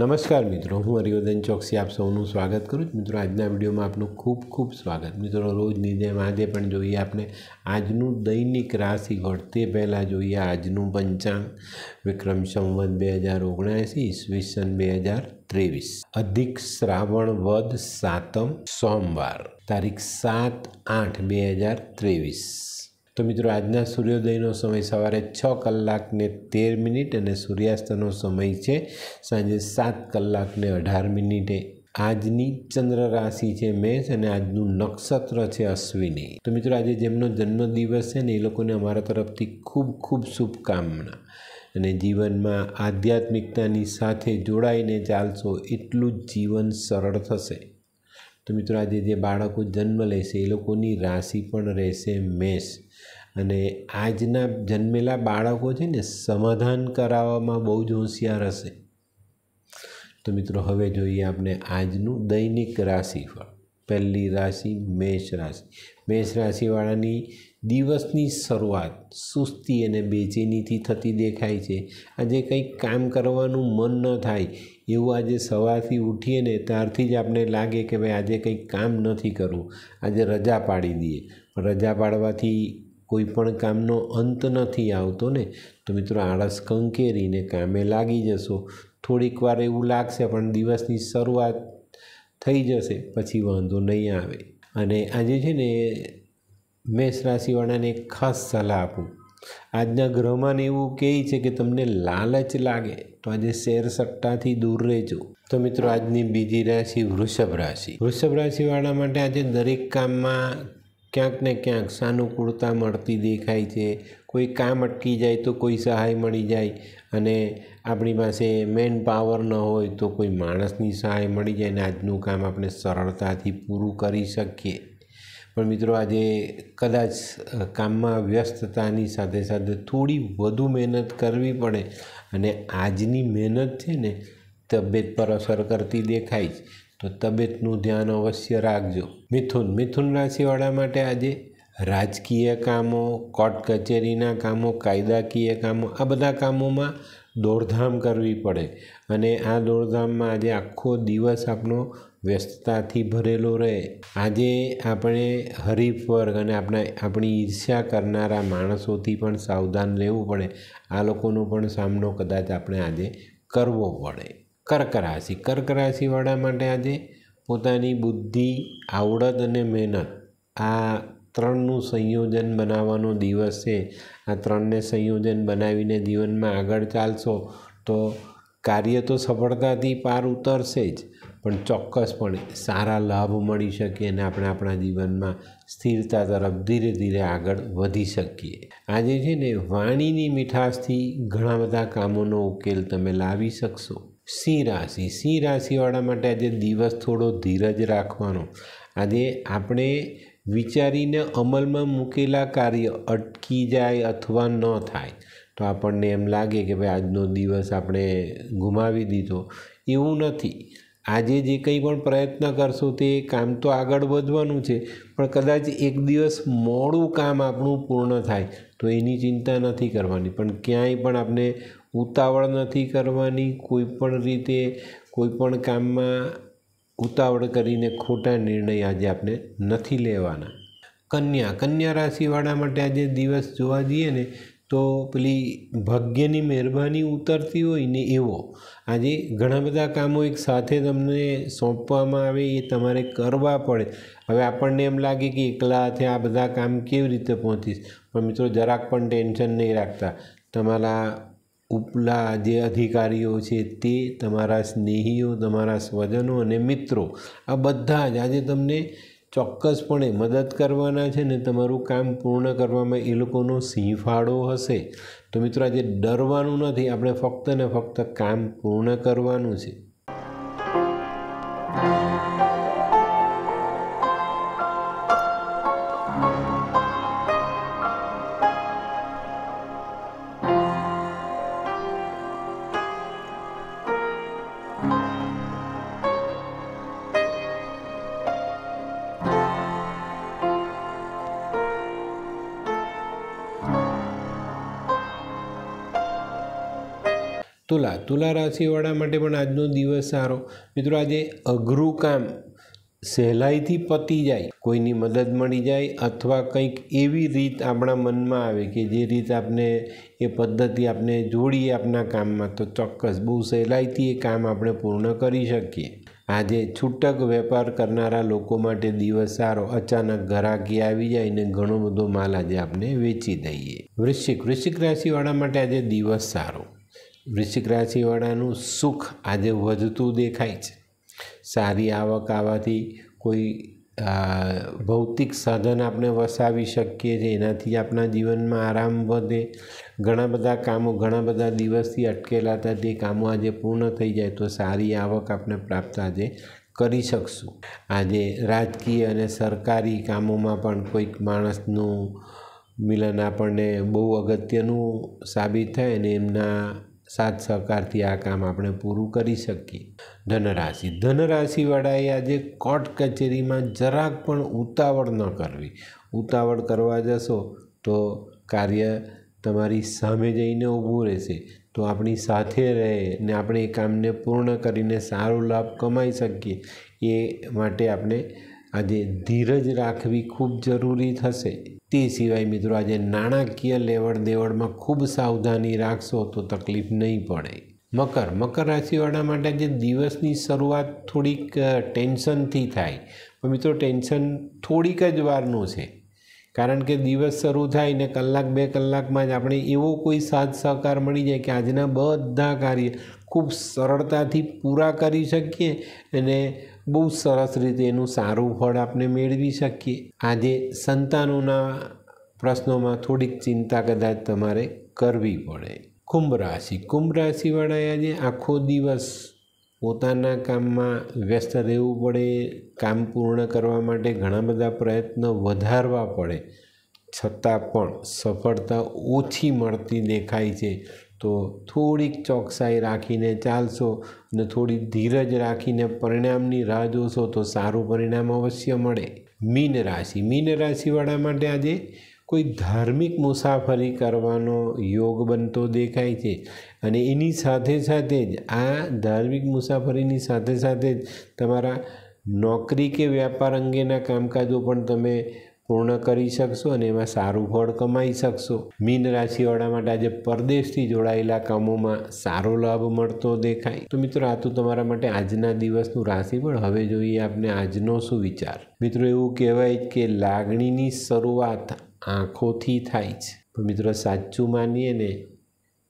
નમસ્કાર મિત્રો હું હરિવર્ધન ચોકસી આપ સૌનું સ્વાગત કરું છું મિત્રો આજના વિડીયોમાં આપનું ખૂબ ખૂબ સ્વાગત મિત્રો રોજની જેમ આજે પણ જોઈએ આપણે આજનું દૈનિક રાશિ ગોળ તે પહેલાં જોઈએ આજનું પંચાંગ વિક્રમ સંવત બે હજાર ઓગણએંસી ઈસવીસન બે હજાર ત્રેવીસ અધિક શ્રાવણ વધ સાતમ સોમવાર તારીખ સાત આઠ બે હજાર ત્રેવીસ તો મિત્રો આજના સૂર્યોદયનો સમય સવારે છ કલાકને તેર મિનિટ અને સૂર્યાસ્તનો સમય છે સાંજે સાત કલાકને અઢાર મિનિટે આજની ચંદ્ર રાશિ છે મેષ અને આજનું નક્ષત્ર છે અશ્વિની તો મિત્રો આજે જેમનો જન્મદિવસ છે ને એ લોકોને અમારા તરફથી ખૂબ ખૂબ શુભકામના અને જીવનમાં આધ્યાત્મિકતાની સાથે જોડાઈને ચાલશો એટલું જ જીવન સરળ થશે તો મિત્રો આજે જે બાળકો જન્મ લેશે એ લોકોની રાશિ પણ રહેશે મેષ અને આજના જન્મેલા બાળકો છે ને સમાધાન કરાવવામાં બહુ જ હોશિયાર હશે તો મિત્રો હવે જોઈએ આપણે આજનું દૈનિક રાશિફળ પહેલી રાશિ મેષ રાશિ મેષ રાશિવાળાની દિવસની શરૂઆત સુસ્તી અને બેચેનીથી થતી દેખાય છે આજે કંઈક કામ કરવાનું મન ન થાય એવું આજે સવારથી ઉઠીએ ને ત્યારથી જ આપણે લાગે કે ભાઈ આજે કંઈક કામ નથી કરવું આજે રજા પાડી દઈએ રજા પાડવાથી કોઈ પણ કામનો અંત નથી આવતો ને તો મિત્રો આળસ કંકેરીને કામે લાગી જશો થોડીક વાર એવું લાગશે પણ દિવસની શરૂઆત થઈ જશે પછી વાંધો નહીં આવે અને આજે છે ને મેષ રાશિવાળાને ખાસ સલાહ આપું આજના ગ્રહમાં એવું કહે છે કે તમને લાલચ લાગે તો આજે શેર સટ્ટાથી દૂર રહેજો તો મિત્રો આજની બીજી રાશિ વૃષભ રાશિ વૃષભ રાશિવાળા માટે આજે દરેક કામમાં ક્યાંક ને ક્યાંક સાનુકૂળતા મળતી દેખાય છે કોઈ કામ અટકી જાય તો કોઈ સહાય મળી જાય અને આપણી પાસે મેન પાવર ન હોય તો કોઈ માણસની સહાય મળી જાય અને આજનું કામ આપણે સરળતાથી પૂરું કરી શકીએ પણ મિત્રો આજે કદાચ કામમાં વ્યસ્તતાની સાથે સાથે થોડી વધુ મહેનત કરવી પડે અને આજની મહેનત છે ને તબિયત પર અસર કરતી દેખાય છે તો તબિયતનું ધ્યાન અવશ્ય રાખજો મિથુન મિથુન રાશિવાળા માટે આજે રાજકીય કામો કોર્ટ કચેરીના કામો કાયદાકીય કામો આ બધા કામોમાં દોડધામ કરવી પડે અને આ દોડધામમાં આજે આખો દિવસ આપણો વ્યસ્તતાથી ભરેલો રહે આજે આપણે હરીફ વર્ગ અને આપણા આપણી ઈર્ષ્યા કરનારા માણસોથી પણ સાવધાન રહેવું પડે આ લોકોનો પણ સામનો કદાચ આપણે આજે કરવો પડે કર્ક રાશિ કર્ક રાશિવાળા માટે આજે પોતાની બુદ્ધિ આવડત અને મહેનત આ ત્રણનું સંયોજન બનાવવાનો દિવસ છે આ ત્રણને સંયોજન બનાવીને જીવનમાં આગળ ચાલશો તો કાર્ય તો સફળતાથી પાર ઉતરશે જ પણ ચોક્કસપણે સારા લાભ મળી શકે અને આપણે આપણા જીવનમાં સ્થિરતા તરફ ધીરે ધીરે આગળ વધી શકીએ આજે છે ને વાણીની મીઠાશથી ઘણા બધા કામોનો ઉકેલ તમે લાવી શકશો સિંહ રાશિ સિંહ રાશિવાળા માટે આજે દિવસ થોડો ધીરજ રાખવાનો આજે આપણે વિચારીને અમલમાં મૂકેલા કાર્ય અટકી જાય અથવા ન થાય તો આપણને એમ લાગે કે ભાઈ આજનો દિવસ આપણે ગુમાવી દીધો એવું નથી આજે જે કંઈ પણ પ્રયત્ન કરશો તે કામ તો આગળ વધવાનું છે પણ કદાચ એક દિવસ મોડું કામ આપણું પૂર્ણ થાય તો એની ચિંતા નથી કરવાની પણ ક્યાંય પણ આપણે ઉતાવળ નથી કરવાની કોઈ પણ રીતે કોઈ પણ કામમાં ઉતાવળ કરીને ખોટા નિર્ણય આજે આપણે નથી લેવાના કન્યા કન્યા રાશિવાળા માટે આજે દિવસ જોવા જઈએ ને તો પેલી ભાગ્યની મહેરબાની ઉતરતી હોય ને એવો આજે ઘણા બધા કામો એક સાથે તમને સોંપવામાં આવે એ તમારે કરવા પડે હવે આપણને એમ લાગે કે એકલા હાથે આ બધા કામ કેવી રીતે પહોંચીશ પણ મિત્રો જરાક પણ ટેન્શન નહીં રાખતા તમારા ઉપલા જે અધિકારીઓ છે તે તમારા સ્નેહીઓ તમારા સ્વજનો અને મિત્રો આ બધા જ આજે તમને ચોક્કસપણે મદદ કરવાના છે ને તમારું કામ પૂર્ણ કરવામાં એ લોકોનો સિંહફાળો હશે તો મિત્રો આજે ડરવાનું નથી આપણે ફક્ત ને ફક્ત કામ પૂર્ણ કરવાનું છે તુલા તુલા રાશિવાળા માટે પણ આજનો દિવસ સારો મિત્રો આજે અઘરું કામ સહેલાઈથી પતી જાય કોઈની મદદ મળી જાય અથવા કંઈક એવી રીત આપણા મનમાં આવે કે જે રીત આપણે એ પદ્ધતિ આપણે જોડીએ આપણા કામમાં તો ચોક્કસ બહુ સહેલાઈથી એ કામ આપણે પૂર્ણ કરી શકીએ આજે છૂટક વેપાર કરનારા લોકો માટે દિવસ સારો અચાનક ઘરાકી આવી જાય અને ઘણો બધો માલ આજે આપણે વેચી દઈએ વૃશ્ચિક વૃશ્ચિક રાશિવાળા માટે આજે દિવસ સારો વૃશ્ચિક રાશિવાળાનું સુખ આજે વધતું દેખાય છે સારી આવક આવવાથી કોઈ ભૌતિક સાધન આપણે વસાવી શકીએ છીએ એનાથી આપણા જીવનમાં આરામ વધે ઘણા બધા કામો ઘણા બધા દિવસથી અટકેલા હતા તે કામો આજે પૂર્ણ થઈ જાય તો સારી આવક આપણે પ્રાપ્ત આજે કરી શકશું આજે રાજકીય અને સરકારી કામોમાં પણ કોઈક માણસનું મિલન આપણને બહુ અગત્યનું સાબિત થાય અને એમના સાથ સહકારથી આ કામ આપણે પૂરું કરી શકીએ ધનરાશિ ધનરાશિવાળાએ આજે કોર્ટ કચેરીમાં જરાક પણ ઉતાવળ ન કરવી ઉતાવળ કરવા જશો તો કાર્ય તમારી સામે જઈને ઊભું રહેશે તો આપણી સાથે રહે ને આપણે એ કામને પૂર્ણ કરીને સારો લાભ કમાઈ શકીએ એ માટે આપણે આજે ધીરજ રાખવી ખૂબ જરૂરી થશે તે સિવાય મિત્રો આજે નાણાકીય લેવડ દેવડમાં ખૂબ સાવધાની રાખશો તો તકલીફ નહીં પડે મકર મકર રાશિવાળા માટે આજે દિવસની શરૂઆત થોડીક ટેન્શનથી થાય પણ મિત્રો ટેન્શન થોડીક જ વારનું છે કારણ કે દિવસ શરૂ થાય ને કલાક બે કલાકમાં જ આપણે એવો કોઈ સાથ સહકાર મળી જાય કે આજના બધા કાર્ય ખૂબ સરળતાથી પૂરા કરી શકીએ અને બહુ સરસ રીતે એનું સારું ફળ આપણે મેળવી શકીએ આજે સંતાનોના પ્રશ્નોમાં થોડીક ચિંતા કદાચ તમારે કરવી પડે કુંભ રાશિ કુંભ રાશિવાળાએ આજે આખો દિવસ પોતાના કામમાં વ્યસ્ત રહેવું પડે કામ પૂર્ણ કરવા માટે ઘણા બધા પ્રયત્નો વધારવા પડે છતાં પણ સફળતા ઓછી મળતી દેખાય છે તો થોડીક ચોકસાઈ રાખીને ચાલશો અને થોડી ધીરજ રાખીને પરિણામની રાહ જોશો તો સારું પરિણામ અવશ્ય મળે મીન રાશિ મીન રાશિવાળા માટે આજે કોઈ ધાર્મિક મુસાફરી કરવાનો યોગ બનતો દેખાય છે અને એની સાથે સાથે જ આ ધાર્મિક મુસાફરીની સાથે સાથે જ તમારા નોકરી કે વ્યાપાર અંગેના કામકાજો પણ તમે પૂર્ણ કરી શકશો અને એમાં સારું ફળ કમાઈ શકશો મીન રાશિવાળા માટે આજે પરદેશથી જોડાયેલા કામોમાં સારો લાભ મળતો દેખાય તો મિત્રો આ તો તમારા માટે આજના દિવસનું રાશિ પણ હવે જોઈએ આપને આજનો શું વિચાર મિત્રો એવું કહેવાય કે લાગણીની શરૂઆત આંખોથી થાય છે પણ મિત્રો સાચું માનીએ ને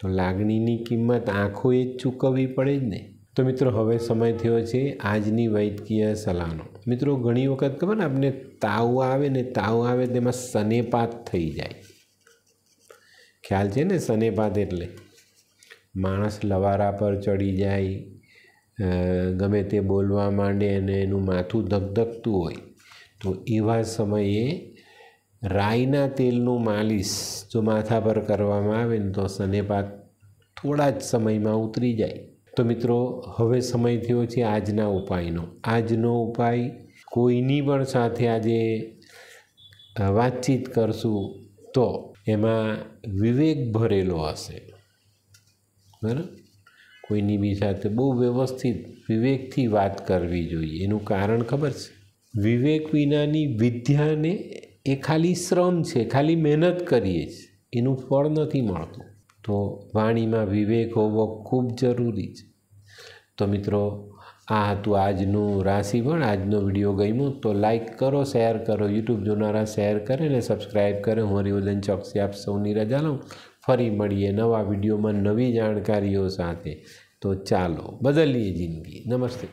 તો લાગણીની કિંમત આંખોએ જ ચૂકવવી પડે જ ને તો મિત્રો હવે સમય થયો છે આજની વૈદકીય સલાહનો મિત્રો ઘણી વખત ખબર ને આપણે તાવ આવે ને તાવ આવે તેમાં સનેપાત થઈ જાય ખ્યાલ છે ને સનેપાત એટલે માણસ લવારા પર ચડી જાય ગમે તે બોલવા માંડે અને એનું માથું ધકધકતું હોય તો એવા સમયે રાઈના તેલનું માલિશ જો માથા પર કરવામાં આવે ને તો સનેપાત થોડા જ સમયમાં ઉતરી જાય તો મિત્રો હવે સમય થયો છે આજના ઉપાયનો આજનો ઉપાય કોઈની પણ સાથે આજે વાતચીત કરશું તો એમાં વિવેક ભરેલો હશે બરાબર કોઈની બી સાથે બહુ વ્યવસ્થિત વિવેકથી વાત કરવી જોઈએ એનું કારણ ખબર છે વિવેક વિનાની વિદ્યાને એ ખાલી શ્રમ છે ખાલી મહેનત કરીએ છીએ એનું ફળ નથી મળતું તો વાણીમાં વિવેક હોવો ખૂબ જરૂરી છે તો મિત્રો આ હતું આજનું રાશિ પણ આજનો વિડીયો ગમ્યો તો લાઇક કરો શેર કરો યુટ્યુબ જોનારા શેર કરે ને સબસ્ક્રાઈબ કરે હું હરિવદન ચોકસી આપ સૌની રજા લઉં ફરી મળીએ નવા વિડીયોમાં નવી જાણકારીઓ સાથે તો ચાલો બદલીએ જિંદગી નમસ્તે